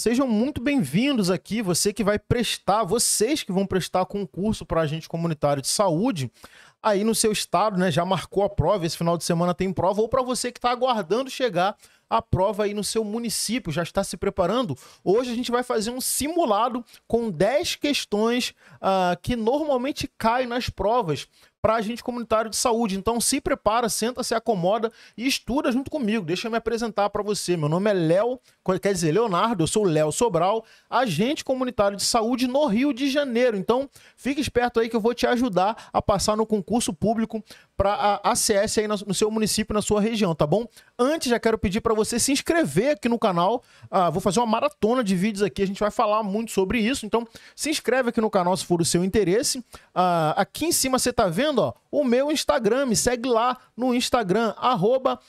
Sejam muito bem-vindos aqui, você que vai prestar, vocês que vão prestar concurso para agente comunitário de saúde aí no seu estado, né? Já marcou a prova, esse final de semana tem prova, ou para você que está aguardando chegar a prova aí no seu município, já está se preparando? Hoje a gente vai fazer um simulado com 10 questões uh, que normalmente caem nas provas para agente comunitário de saúde. Então se prepara, senta, se acomoda e estuda junto comigo. Deixa eu me apresentar para você. Meu nome é Léo, quer dizer Leonardo, eu sou Léo Sobral, agente comunitário de saúde no Rio de Janeiro. Então fique esperto aí que eu vou te ajudar a passar no concurso público para a ACS aí no seu município, na sua região, tá bom? Antes, já quero pedir para você se inscrever aqui no canal. Ah, vou fazer uma maratona de vídeos aqui, a gente vai falar muito sobre isso. Então, se inscreve aqui no canal se for o seu interesse. Ah, aqui em cima você tá vendo ó, o meu Instagram, me segue lá no Instagram, arroba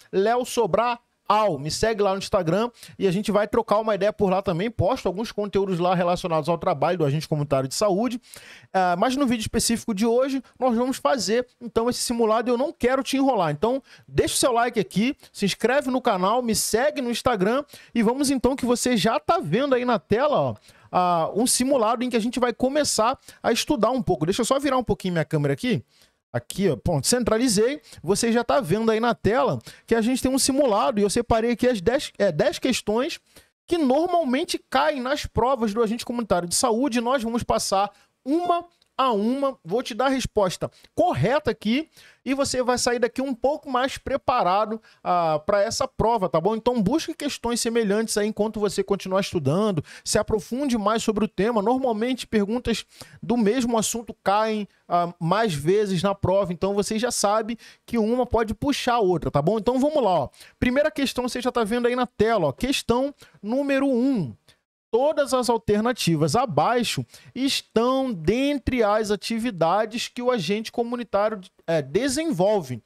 Al. Me segue lá no Instagram e a gente vai trocar uma ideia por lá também. Posto alguns conteúdos lá relacionados ao trabalho do agente comunitário de saúde. Uh, mas no vídeo específico de hoje, nós vamos fazer então esse simulado. Eu não quero te enrolar. Então, deixa o seu like aqui, se inscreve no canal, me segue no Instagram e vamos então que você já está vendo aí na tela, ó. Uh, um simulado em que a gente vai começar a estudar um pouco. Deixa eu só virar um pouquinho minha câmera aqui Aqui, ó, centralizei. Você já está vendo aí na tela que a gente tem um simulado e eu separei aqui as 10 é, dez questões que normalmente caem nas provas do agente comunitário de saúde. nós vamos passar uma a uma. Vou te dar a resposta correta aqui e você vai sair daqui um pouco mais preparado ah, para essa prova, tá bom? Então busque questões semelhantes aí enquanto você continuar estudando, se aprofunde mais sobre o tema. Normalmente perguntas do mesmo assunto caem ah, mais vezes na prova, então você já sabe que uma pode puxar a outra, tá bom? Então vamos lá, ó. Primeira questão você já está vendo aí na tela, ó. Questão número 1. Um. Todas as alternativas abaixo estão dentre as atividades que o agente comunitário é, desenvolve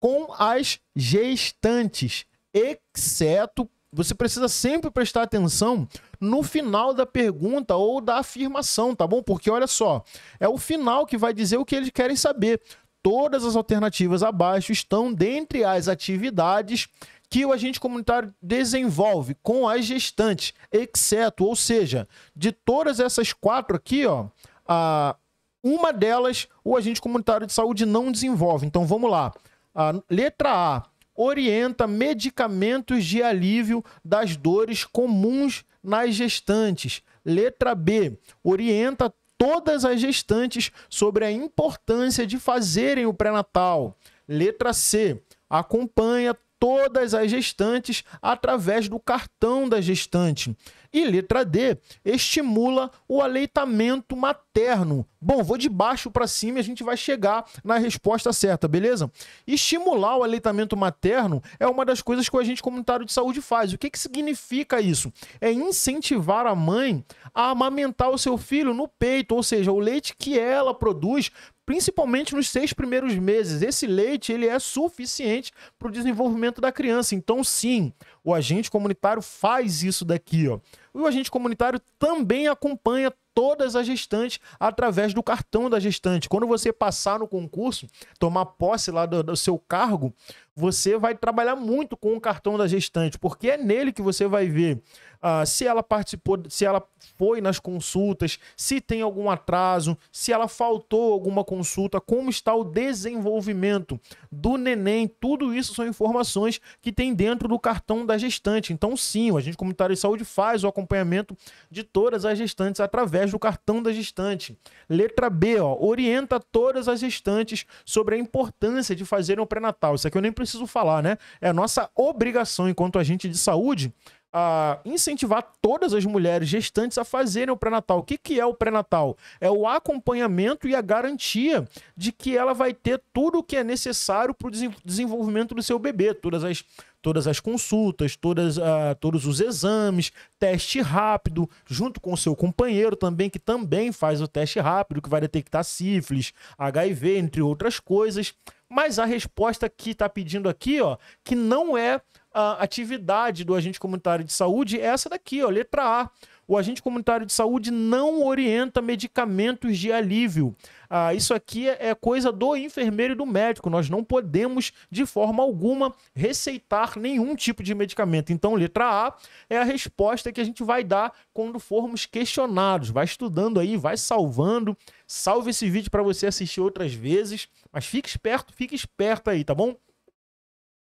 com as gestantes, exceto você precisa sempre prestar atenção no final da pergunta ou da afirmação, tá bom? Porque olha só, é o final que vai dizer o que eles querem saber. Todas as alternativas abaixo estão dentre as atividades que o agente comunitário desenvolve com as gestantes, exceto, ou seja, de todas essas quatro aqui, ó, a, uma delas o agente comunitário de saúde não desenvolve. Então vamos lá. A letra A orienta medicamentos de alívio das dores comuns nas gestantes. Letra B orienta todas as gestantes sobre a importância de fazerem o pré-natal. Letra C acompanha todas as gestantes através do cartão da gestante. E letra D, estimula o aleitamento materno. Bom, vou de baixo para cima e a gente vai chegar na resposta certa, beleza? Estimular o aleitamento materno é uma das coisas que o agente comunitário de saúde faz. O que, que significa isso? É incentivar a mãe a amamentar o seu filho no peito, ou seja, o leite que ela produz principalmente nos seis primeiros meses. Esse leite ele é suficiente para o desenvolvimento da criança. Então, sim, o agente comunitário faz isso daqui. Ó. O agente comunitário também acompanha todas as gestantes através do cartão da gestante. Quando você passar no concurso, tomar posse lá do, do seu cargo, você vai trabalhar muito com o cartão da gestante, porque é nele que você vai ver uh, se ela participou, se ela foi nas consultas, se tem algum atraso, se ela faltou alguma consulta, como está o desenvolvimento do neném. Tudo isso são informações que tem dentro do cartão da gestante. Então, sim, o agente comunitário de saúde faz o acompanhamento de todas as gestantes através do cartão da gestante. Letra B, ó, orienta todas as gestantes sobre a importância de fazerem o pré-natal. Isso aqui eu nem preciso preciso falar, né? É a nossa obrigação enquanto agente de saúde a incentivar todas as mulheres gestantes a fazerem o pré-natal. O que, que é o pré-natal? É o acompanhamento e a garantia de que ela vai ter tudo o que é necessário para o desenvolvimento do seu bebê, todas as todas as consultas, todas, uh, todos os exames, teste rápido, junto com o seu companheiro também, que também faz o teste rápido, que vai detectar sífilis, HIV, entre outras coisas. Mas a resposta que está pedindo aqui, ó, que não é a atividade do agente comunitário de saúde é essa daqui, ó, letra A. O agente comunitário de saúde não orienta medicamentos de alívio. Ah, isso aqui é coisa do enfermeiro e do médico. Nós não podemos, de forma alguma, receitar nenhum tipo de medicamento. Então, letra A é a resposta que a gente vai dar quando formos questionados. Vai estudando aí, vai salvando. Salve esse vídeo para você assistir outras vezes. Mas fique esperto, fique esperto aí, tá bom?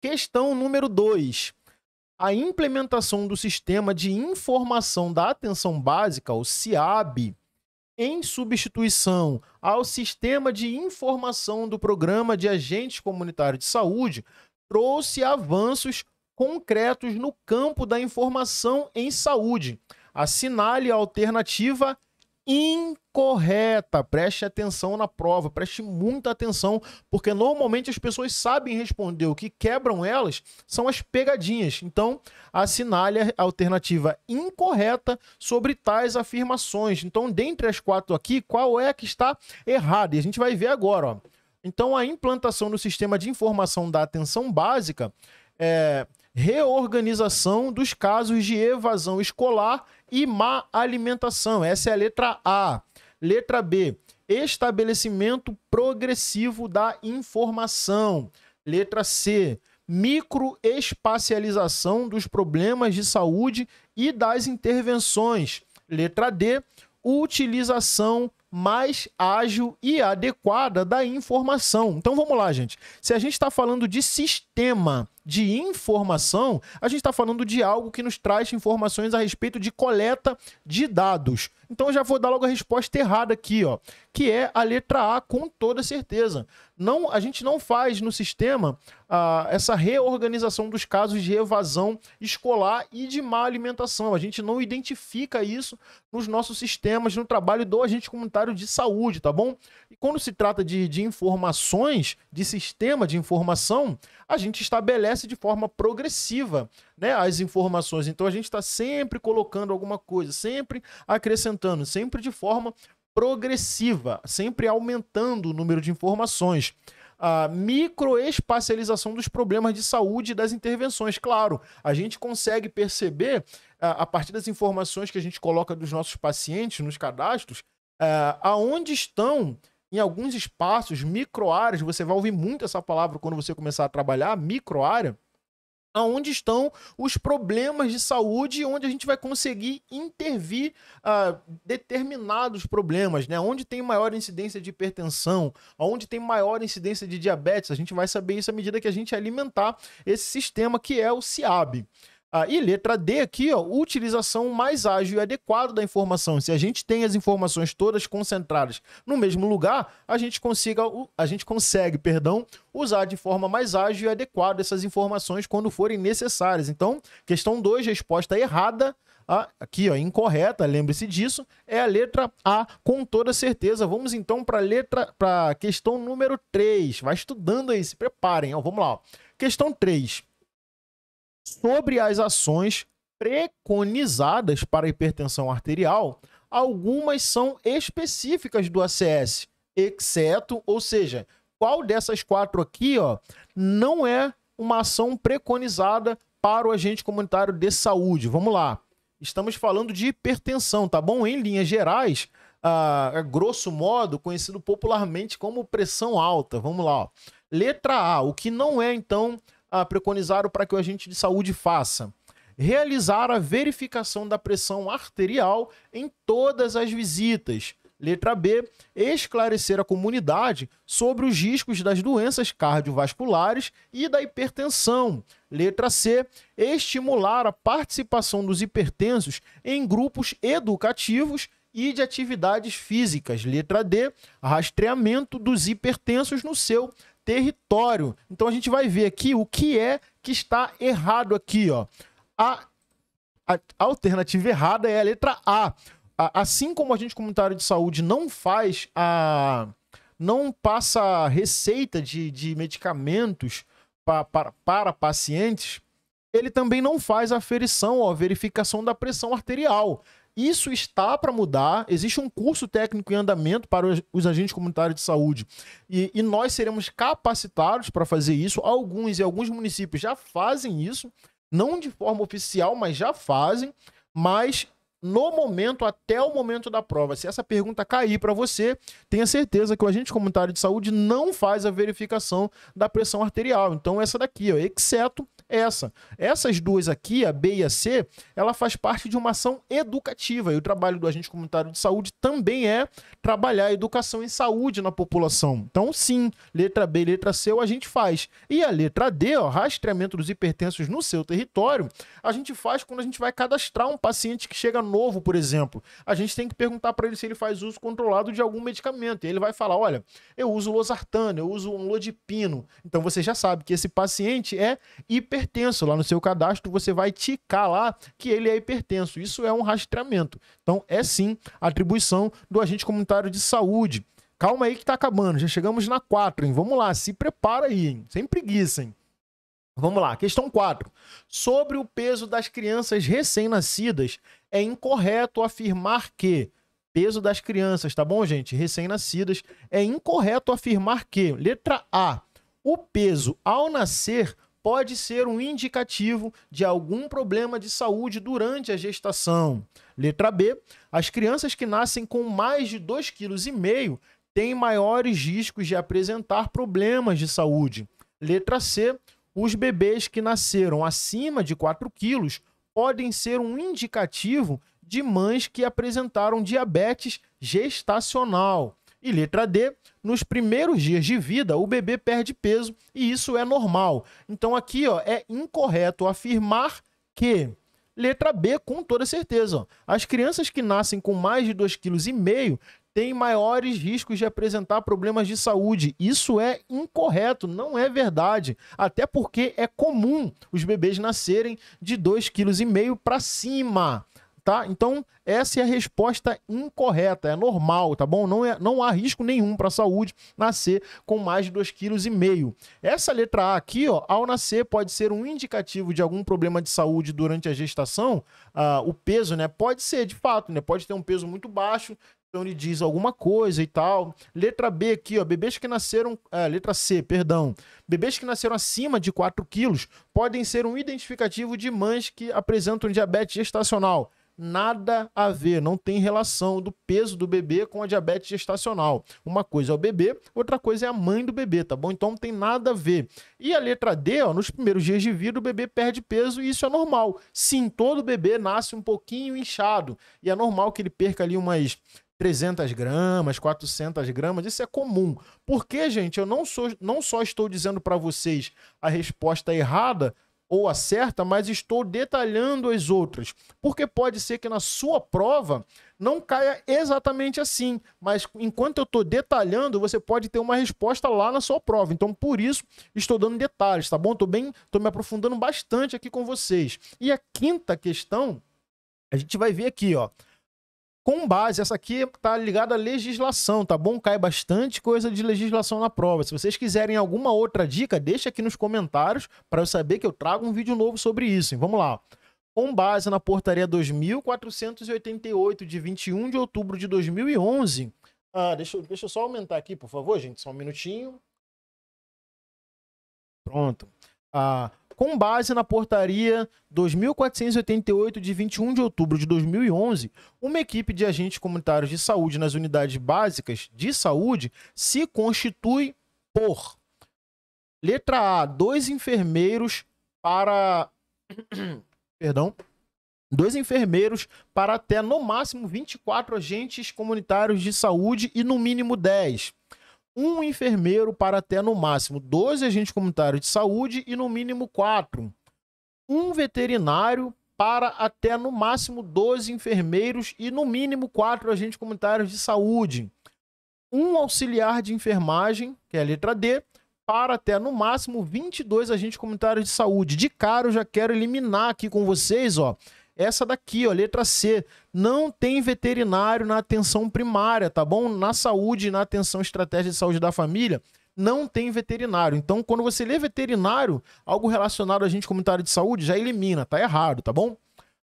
Questão número 2. A implementação do sistema de informação da atenção básica, o SIAB, em substituição ao sistema de informação do programa de agentes comunitários de saúde, trouxe avanços concretos no campo da informação em saúde. Assinale a alternativa incorreta. Preste atenção na prova, preste muita atenção, porque normalmente as pessoas sabem responder. O que quebram elas são as pegadinhas. Então, assinale a alternativa incorreta sobre tais afirmações. Então, dentre as quatro aqui, qual é a que está errada? E a gente vai ver agora. Ó. Então, a implantação do sistema de informação da atenção básica é reorganização dos casos de evasão escolar e má alimentação. Essa é a letra A. Letra B, estabelecimento progressivo da informação. Letra C, microespacialização dos problemas de saúde e das intervenções. Letra D, utilização mais ágil e adequada da informação. Então vamos lá, gente. Se a gente está falando de sistema de informação, a gente está falando de algo que nos traz informações a respeito de coleta de dados. Então eu já vou dar logo a resposta errada aqui, ó, que é a letra A com toda certeza. Não, a gente não faz no sistema ah, essa reorganização dos casos de evasão escolar e de má alimentação. A gente não identifica isso nos nossos sistemas, no trabalho do agente comunitário de saúde, tá bom? E quando se trata de, de informações, de sistema de informação, a gente estabelece acontece de forma progressiva, né? As informações. Então a gente está sempre colocando alguma coisa, sempre acrescentando, sempre de forma progressiva, sempre aumentando o número de informações a microespacialização dos problemas de saúde e das intervenções. Claro, a gente consegue perceber, a partir das informações que a gente coloca dos nossos pacientes nos cadastros, é, aonde estão em alguns espaços, microáreas, você vai ouvir muito essa palavra quando você começar a trabalhar, microárea, aonde estão os problemas de saúde, onde a gente vai conseguir intervir uh, determinados problemas, né? Onde tem maior incidência de hipertensão, onde tem maior incidência de diabetes, a gente vai saber isso à medida que a gente alimentar esse sistema que é o CIAB. Ah, e letra D aqui, ó, utilização mais ágil e adequada da informação. Se a gente tem as informações todas concentradas no mesmo lugar, a gente consiga, a gente consegue, perdão, usar de forma mais ágil e adequada essas informações quando forem necessárias. Então, questão 2, resposta errada ah, aqui, ó, incorreta, lembre-se disso, é a letra A, com toda certeza. Vamos então para letra para questão número 3. Vai estudando aí, se preparem, ó, vamos lá. Ó. Questão 3 sobre as ações preconizadas para hipertensão arterial, algumas são específicas do ACS, exceto, ou seja, qual dessas quatro aqui, ó, não é uma ação preconizada para o agente comunitário de saúde. Vamos lá. Estamos falando de hipertensão, tá bom? Em linhas gerais, a ah, é, grosso modo, conhecido popularmente como pressão alta. Vamos lá. Ó. Letra A, o que não é, então, ah, preconizaram para que o agente de saúde faça? Realizar a verificação da pressão arterial em todas as visitas. Letra B, esclarecer a comunidade sobre os riscos das doenças cardiovasculares e da hipertensão. Letra C, estimular a participação dos hipertensos em grupos educativos e de atividades físicas. Letra D, rastreamento dos hipertensos no seu território. Então a gente vai ver aqui o que é que está errado aqui, ó. A, a alternativa errada é a letra a. a. Assim como a gente comunitário de saúde não faz a não passa receita de, de medicamentos para pacientes, ele também não faz aferição ou verificação da pressão arterial. Isso está para mudar. Existe um curso técnico em andamento para os agentes comunitários de saúde e, e nós seremos capacitados para fazer isso. Alguns e alguns municípios já fazem isso, não de forma oficial, mas já fazem. Mas no momento, até o momento da prova, se essa pergunta cair para você, tenha certeza que o agente comunitário de saúde não faz a verificação da pressão arterial. Então, essa daqui, ó, exceto essa. Essas duas aqui, a B e a C, ela faz parte de uma ação educativa. E o trabalho do agente comunitário de saúde também é trabalhar educação em saúde na população. Então, sim, letra B, e letra C, a gente faz. E a letra D, ó, rastreamento dos hipertensos no seu território, a gente faz quando a gente vai cadastrar um paciente que chega novo, por exemplo. A gente tem que perguntar para ele se ele faz uso controlado de algum medicamento. E ele vai falar: olha, eu uso losartana, eu uso um lodipino. Então você já sabe que esse paciente é hipertensão hipertenso. Lá no seu cadastro você vai ticar lá que ele é hipertenso. Isso é um rastreamento. Então é sim atribuição do agente comunitário de saúde. Calma aí que tá acabando, já chegamos na 4, hein? Vamos lá, se prepara aí, hein? Sem preguiça, hein? Vamos lá, questão 4. Sobre o peso das crianças recém-nascidas, é incorreto afirmar que peso das crianças, tá bom, gente? Recém-nascidas, é incorreto afirmar que, letra A, o peso ao nascer pode ser um indicativo de algum problema de saúde durante a gestação. Letra B, as crianças que nascem com mais de 2,5 kg têm maiores riscos de apresentar problemas de saúde. Letra C, os bebês que nasceram acima de 4 quilos podem ser um indicativo de mães que apresentaram diabetes gestacional. E letra D, nos primeiros dias de vida, o bebê perde peso e isso é normal. Então aqui ó, é incorreto afirmar que. Letra B, com toda certeza. Ó. As crianças que nascem com mais de 2,5 kg têm maiores riscos de apresentar problemas de saúde. Isso é incorreto, não é verdade. Até porque é comum os bebês nascerem de 2,5 kg para cima tá? Então, essa é a resposta incorreta, é normal, tá bom? Não, é, não há risco nenhum para a saúde nascer com mais de 2,5 kg. Essa letra A aqui, ó, ao nascer, pode ser um indicativo de algum problema de saúde durante a gestação. Ah, o peso, né? Pode ser, de fato, né? Pode ter um peso muito baixo, então ele diz alguma coisa e tal. Letra B aqui, ó, bebês que nasceram, é, letra C, perdão, bebês que nasceram acima de 4 quilos podem ser um identificativo de mães que apresentam diabetes gestacional nada a ver, não tem relação do peso do bebê com a diabetes gestacional. Uma coisa é o bebê, outra coisa é a mãe do bebê, tá bom? Então não tem nada a ver. E a letra D, ó, nos primeiros dias de vida o bebê perde peso e isso é normal. Sim, todo bebê nasce um pouquinho inchado e é normal que ele perca ali umas 300 gramas, 400 gramas, isso é comum. Porque, gente, eu não, sou, não só estou dizendo para vocês a resposta errada, ou a certa, mas estou detalhando as outras. Porque pode ser que na sua prova não caia exatamente assim, mas enquanto eu estou detalhando, você pode ter uma resposta lá na sua prova. Então, por isso, estou dando detalhes, tá bom? Estou bem, estou me aprofundando bastante aqui com vocês. E a quinta questão, a gente vai ver aqui, ó com base, essa aqui tá ligada à legislação, tá bom? Cai bastante coisa de legislação na prova. Se vocês quiserem alguma outra dica, deixa aqui nos comentários para eu saber que eu trago um vídeo novo sobre isso. Hein? Vamos lá. Com base na portaria 2488 de 21 de outubro de 2011. Ah, deixa, deixa eu só aumentar aqui, por favor, gente, só um minutinho. Pronto. Ah, com base na portaria 2488 de 21 de outubro de 2011, uma equipe de agentes comunitários de saúde nas unidades básicas de saúde se constitui por letra A, dois enfermeiros para perdão, dois enfermeiros para até no máximo 24 agentes comunitários de saúde e no mínimo 10 um enfermeiro para até no máximo 12 agentes comunitários de saúde e no mínimo 4. Um veterinário para até no máximo 12 enfermeiros e no mínimo 4 agentes comunitários de saúde. Um auxiliar de enfermagem, que é a letra D, para até no máximo 22 agentes comunitários de saúde. De cara, eu já quero eliminar aqui com vocês, ó, essa daqui, ó, letra C. Não tem veterinário na atenção primária, tá bom? Na saúde, na atenção estratégia de saúde da família, não tem veterinário. Então, quando você lê veterinário, algo relacionado a gente comunitário de saúde, já elimina, tá errado, tá bom?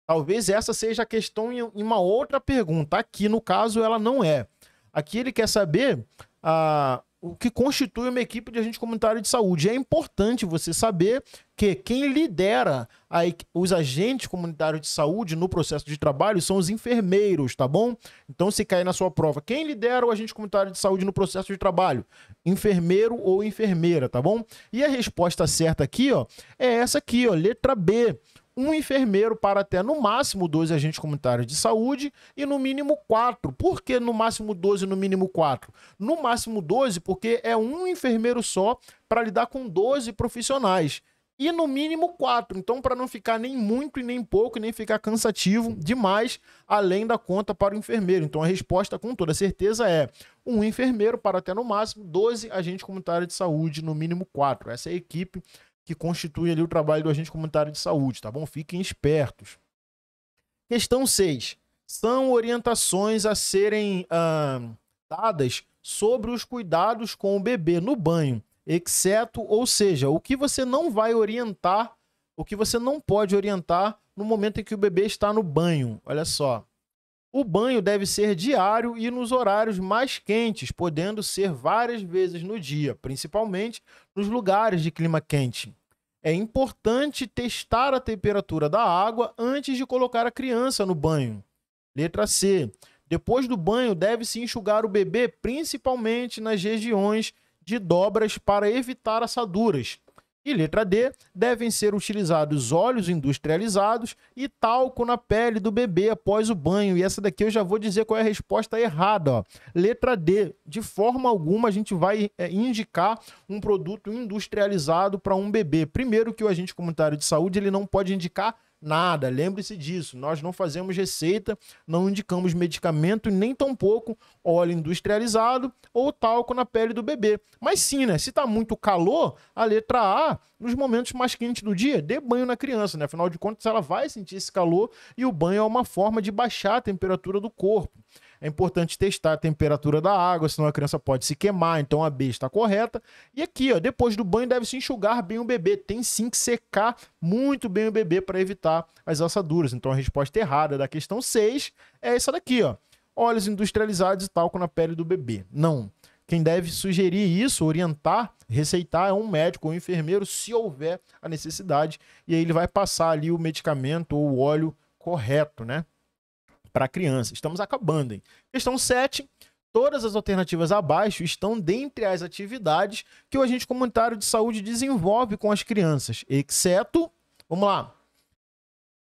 Talvez essa seja a questão em uma outra pergunta. Aqui, no caso, ela não é. Aqui ele quer saber a, ah, o que constitui uma equipe de agente comunitário de saúde. É importante você saber que quem lidera a, os agentes comunitários de saúde no processo de trabalho são os enfermeiros, tá bom? Então, se cair na sua prova, quem lidera o agente comunitário de saúde no processo de trabalho? Enfermeiro ou enfermeira, tá bom? E a resposta certa aqui, ó, é essa aqui, ó, letra B um enfermeiro para até no máximo 12 agentes comunitários de saúde e no mínimo quatro. Por que no máximo 12 e no mínimo quatro? No máximo 12 porque é um enfermeiro só para lidar com 12 profissionais. E no mínimo quatro. Então, para não ficar nem muito e nem pouco, e nem ficar cansativo demais, além da conta para o enfermeiro. Então, a resposta com toda certeza é um enfermeiro para até no máximo 12 agentes comunitários de saúde, no mínimo quatro. Essa é a equipe que constitui ali o trabalho do agente comunitário de saúde, tá bom? Fiquem espertos. Questão 6. São orientações a serem ah, dadas sobre os cuidados com o bebê no banho, exceto, ou seja, o que você não vai orientar, o que você não pode orientar no momento em que o bebê está no banho. Olha só. O banho deve ser diário e nos horários mais quentes, podendo ser várias vezes no dia, principalmente nos lugares de clima quente. É importante testar a temperatura da água antes de colocar a criança no banho. Letra C. Depois do banho, deve-se enxugar o bebê, principalmente nas regiões de dobras, para evitar assaduras. E letra D, devem ser utilizados óleos industrializados e talco na pele do bebê após o banho. E essa daqui eu já vou dizer qual é a resposta errada. Ó. Letra D, de forma alguma a gente vai é, indicar um produto industrializado para um bebê. Primeiro que o agente comunitário de saúde ele não pode indicar nada. Lembre-se disso. Nós não fazemos receita, não indicamos medicamento nem tampouco óleo industrializado ou talco na pele do bebê. Mas sim, né? Se está muito calor, a letra A, nos momentos mais quentes do dia, dê banho na criança, né? Afinal de contas, ela vai sentir esse calor e o banho é uma forma de baixar a temperatura do corpo. É importante testar a temperatura da água, senão a criança pode se queimar, então a B está correta. E aqui, ó, depois do banho deve-se enxugar bem o bebê. Tem sim que secar muito bem o bebê para evitar as assaduras. Então a resposta errada da questão 6 é essa daqui, ó. Óleos industrializados e talco na pele do bebê. Não. Quem deve sugerir isso, orientar, receitar é um médico ou um enfermeiro, se houver a necessidade, e aí ele vai passar ali o medicamento ou o óleo correto, né? para crianças Estamos acabando, hein? Questão 7. Todas as alternativas abaixo estão dentre as atividades que o agente comunitário de saúde desenvolve com as crianças, exceto, vamos lá,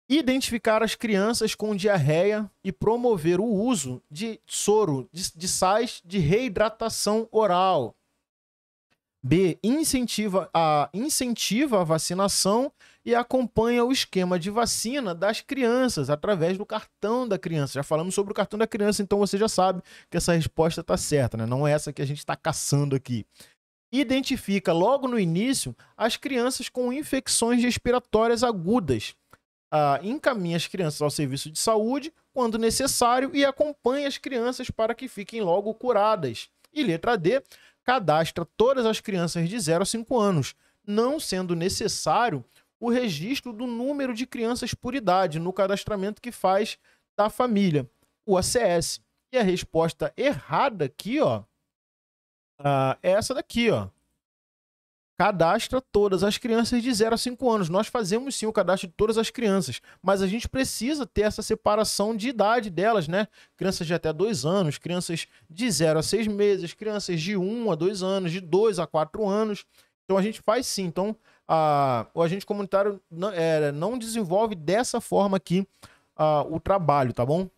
identificar as crianças com diarreia e promover o uso de soro de, de sais de reidratação oral. B. Incentiva a, incentiva a vacinação e acompanha o esquema de vacina das crianças através do cartão da criança. Já falamos sobre o cartão da criança, então você já sabe que essa resposta está certa, né? não é essa que a gente está caçando aqui. Identifica logo no início as crianças com infecções respiratórias agudas. Ah, encaminha as crianças ao serviço de saúde quando necessário e acompanha as crianças para que fiquem logo curadas. E letra D, cadastra todas as crianças de 0 a 5 anos, não sendo necessário o registro do número de crianças por idade no cadastramento que faz da família, o ACS. E a resposta errada aqui, ó, ah, é essa daqui, ó cadastra todas as crianças de 0 a 5 anos. Nós fazemos sim o cadastro de todas as crianças, mas a gente precisa ter essa separação de idade delas, né? Crianças de até 2 anos, crianças de 0 a 6 meses, crianças de 1 um a 2 anos, de 2 a 4 anos. Então a gente faz sim. Então a, o agente comunitário não, é, não desenvolve dessa forma aqui a, o trabalho, tá bom?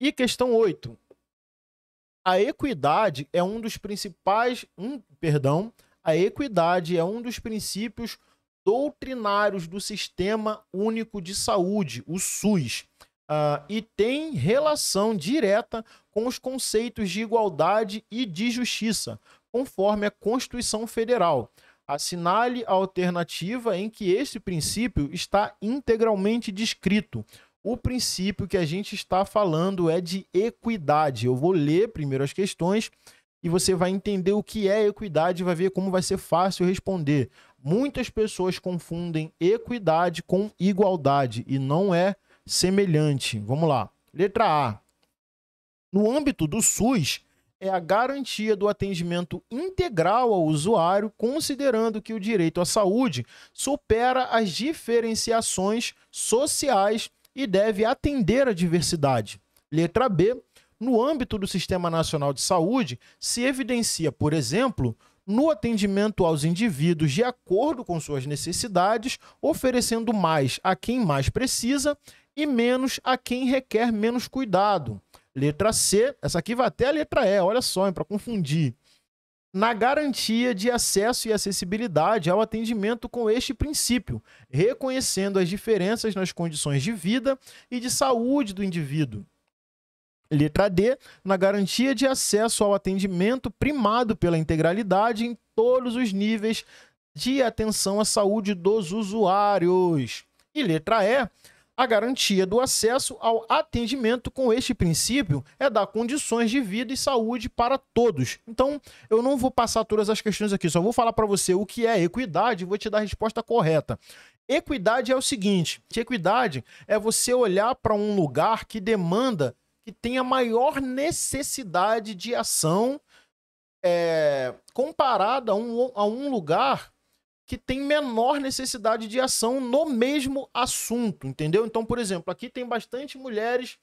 E questão 8. A equidade é um dos principais, um, perdão, a equidade é um dos princípios doutrinários do Sistema Único de Saúde, o SUS, uh, e tem relação direta com os conceitos de igualdade e de justiça, conforme a Constituição Federal. Assinale a alternativa em que este princípio está integralmente descrito. O princípio que a gente está falando é de equidade. Eu vou ler primeiro as questões e você vai entender o que é equidade e vai ver como vai ser fácil responder. Muitas pessoas confundem equidade com igualdade e não é semelhante. Vamos lá. Letra A. No âmbito do SUS, é a garantia do atendimento integral ao usuário, considerando que o direito à saúde supera as diferenciações sociais e deve atender a diversidade. Letra B no âmbito do Sistema Nacional de Saúde se evidencia, por exemplo, no atendimento aos indivíduos de acordo com suas necessidades, oferecendo mais a quem mais precisa e menos a quem requer menos cuidado. Letra C, essa aqui vai até a letra E, olha só, para confundir. Na garantia de acesso e acessibilidade ao atendimento com este princípio, reconhecendo as diferenças nas condições de vida e de saúde do indivíduo. Letra D, na garantia de acesso ao atendimento primado pela integralidade em todos os níveis de atenção à saúde dos usuários. E letra E, a garantia do acesso ao atendimento com este princípio é dar condições de vida e saúde para todos. Então, eu não vou passar todas as questões aqui, só vou falar para você o que é equidade e vou te dar a resposta correta. Equidade é o seguinte: equidade é você olhar para um lugar que demanda que tem a maior necessidade de ação é, comparada a um, a um lugar que tem menor necessidade de ação no mesmo assunto, entendeu? Então, por exemplo, aqui tem bastante mulheres.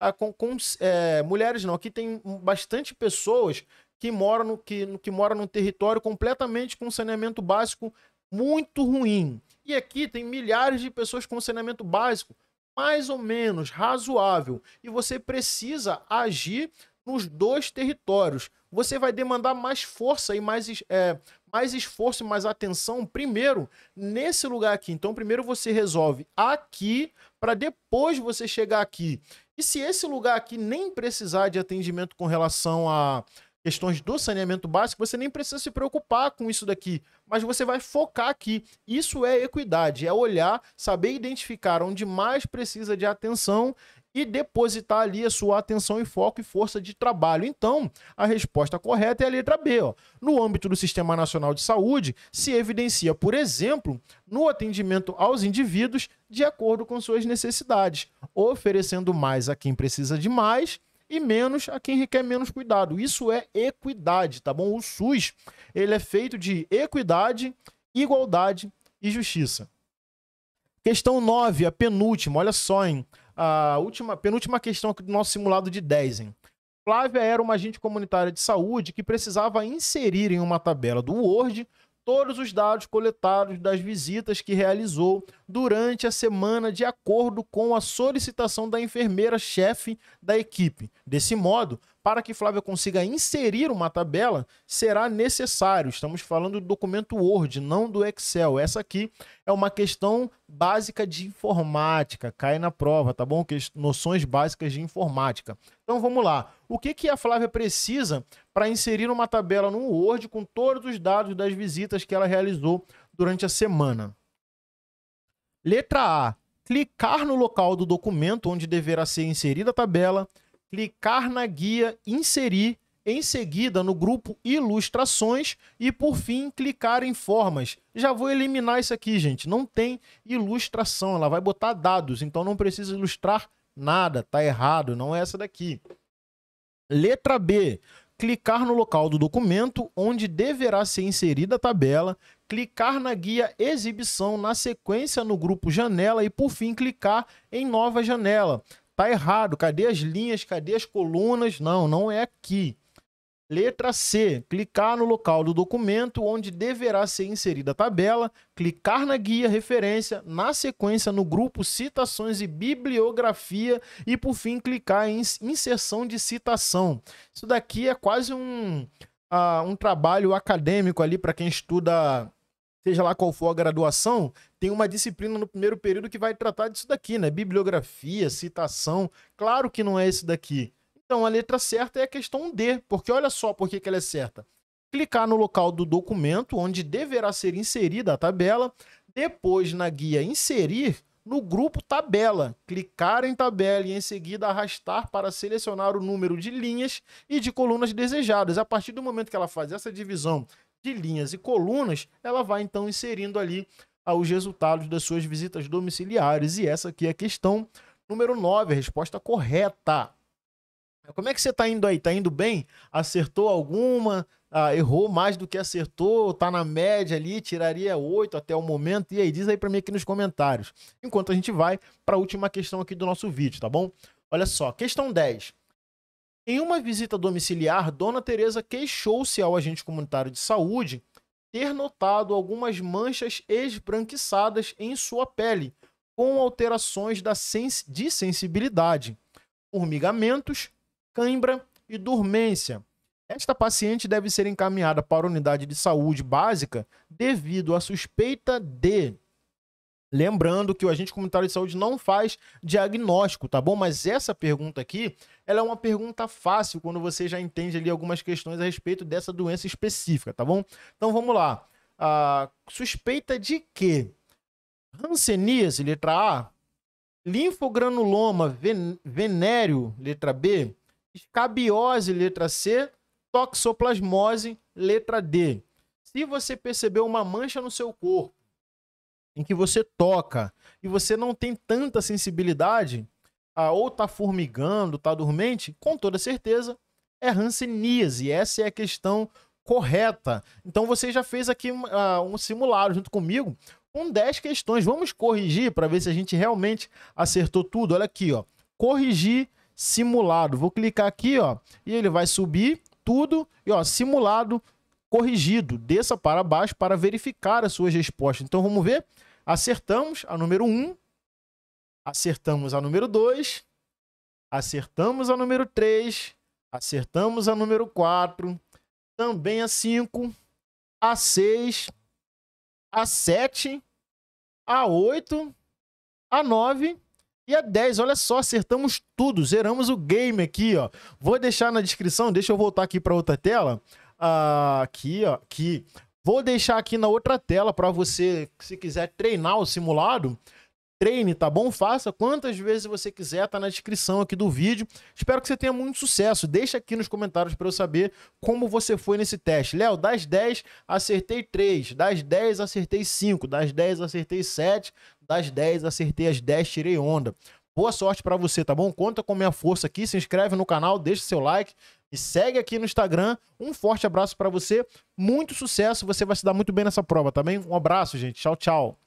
Ah, com, com, é, mulheres não, aqui tem bastante pessoas que moram no que, que moram território completamente com saneamento básico muito ruim. E aqui tem milhares de pessoas com saneamento básico mais ou menos razoável e você precisa agir nos dois territórios. Você vai demandar mais força e mais, é, mais esforço e mais atenção primeiro nesse lugar aqui. Então, primeiro você resolve aqui para depois você chegar aqui. E se esse lugar aqui nem precisar de atendimento com relação a questões do saneamento básico, você nem precisa se preocupar com isso daqui, mas você vai focar aqui. Isso é equidade, é olhar, saber identificar onde mais precisa de atenção e depositar ali a sua atenção e foco e força de trabalho. Então, a resposta correta é a letra B. Ó. No âmbito do Sistema Nacional de Saúde, se evidencia, por exemplo, no atendimento aos indivíduos de acordo com suas necessidades, oferecendo mais a quem precisa de mais e menos a quem requer menos cuidado. Isso é equidade, tá bom? O SUS, ele é feito de equidade, igualdade e justiça. Questão 9, a penúltima, olha só, hein? A última, penúltima questão aqui do nosso simulado de 10, hein? Flávia era uma agente comunitária de saúde que precisava inserir em uma tabela do Word todos os dados coletados das visitas que realizou durante a semana de acordo com a solicitação da enfermeira-chefe da equipe. Desse modo, para que Flávia consiga inserir uma tabela, será necessário. Estamos falando do documento Word, não do Excel. Essa aqui é uma questão básica de informática, cai na prova, tá bom? Noções básicas de informática. Então vamos lá. O que, que a Flávia precisa para inserir uma tabela no Word com todos os dados das visitas que ela realizou durante a semana? Letra A. Clicar no local do documento onde deverá ser inserida a tabela clicar na guia Inserir, em seguida no grupo Ilustrações e por fim clicar em Formas. Já vou eliminar isso aqui, gente. Não tem ilustração, ela vai botar dados, então não precisa ilustrar nada, tá errado, não é essa daqui. Letra B. Clicar no local do documento onde deverá ser inserida a tabela, clicar na guia Exibição, na sequência no grupo Janela e, por fim, clicar em Nova Janela. Tá errado. Cadê as linhas? Cadê as colunas? Não, não é aqui. Letra C. Clicar no local do documento onde deverá ser inserida a tabela, clicar na guia referência, na sequência no grupo citações e bibliografia e por fim clicar em inserção de citação. Isso daqui é quase um, uh, um trabalho acadêmico ali para quem estuda seja lá qual for a graduação, tem uma disciplina no primeiro período que vai tratar disso daqui, né? Bibliografia, citação. Claro que não é esse daqui. Então a letra certa é a questão D, porque olha só por que ela é certa. Clicar no local do documento onde deverá ser inserida a tabela, depois na guia inserir no grupo tabela, clicar em tabela e em seguida arrastar para selecionar o número de linhas e de colunas desejadas. A partir do momento que ela faz essa divisão de linhas e colunas, ela vai então inserindo ali ah, os resultados das suas visitas domiciliares. E essa aqui é a questão número 9, a resposta correta. Como é que você está indo aí? Está indo bem? Acertou alguma? Ah, errou mais do que acertou? Está na média ali? Tiraria 8 até o momento? E aí, diz aí para mim aqui nos comentários. Enquanto a gente vai para a última questão aqui do nosso vídeo, tá bom? Olha só, questão 10. Em uma visita domiciliar, Dona Teresa queixou-se ao agente comunitário de saúde ter notado algumas manchas esbranquiçadas em sua pele, com alterações da sens de sensibilidade, formigamentos, cãibra e dormência. Esta paciente deve ser encaminhada para a unidade de saúde básica devido à suspeita de Lembrando que o agente comunitário de saúde não faz diagnóstico, tá bom? Mas essa pergunta aqui, ela é uma pergunta fácil quando você já entende ali algumas questões a respeito dessa doença específica, tá bom? Então vamos lá. Ah, suspeita de quê? Hanseníase, letra A. Linfogranuloma ven venéreo, letra B. Escabiose, letra C. Toxoplasmose, letra D. Se você percebeu uma mancha no seu corpo, em que você toca e você não tem tanta sensibilidade, a, ou tá formigando, tá dormente, com toda certeza é hanseníase. Essa é a questão correta. Então você já fez aqui uh, um simulado junto comigo com 10 questões. Vamos corrigir para ver se a gente realmente acertou tudo. Olha aqui, ó. Corrigir simulado. Vou clicar aqui, ó, e ele vai subir tudo e ó, simulado corrigido, desça para baixo para verificar as suas respostas. Então vamos ver. Acertamos a número 1, acertamos a número 2, acertamos a número 3, acertamos a número 4, também a 5, a 6, a 7, a 8, a 9 e a 10. Olha só, acertamos tudo, zeramos o game aqui, ó. Vou deixar na descrição, deixa eu voltar aqui para outra tela uh, aqui, ó, que vou deixar aqui na outra tela para você, se quiser treinar o simulado, treine, tá bom? Faça quantas vezes você quiser, tá na descrição aqui do vídeo. Espero que você tenha muito sucesso. Deixa aqui nos comentários para eu saber como você foi nesse teste. Léo, das 10 acertei 3, das 10 acertei 5, das 10 acertei 7, das 10 acertei as 10, tirei onda. Boa sorte para você, tá bom? Conta com minha força aqui, se inscreve no canal, deixa seu like, e segue aqui no Instagram. Um forte abraço para você. Muito sucesso. Você vai se dar muito bem nessa prova, também. Tá bem? um abraço, gente. Tchau, tchau.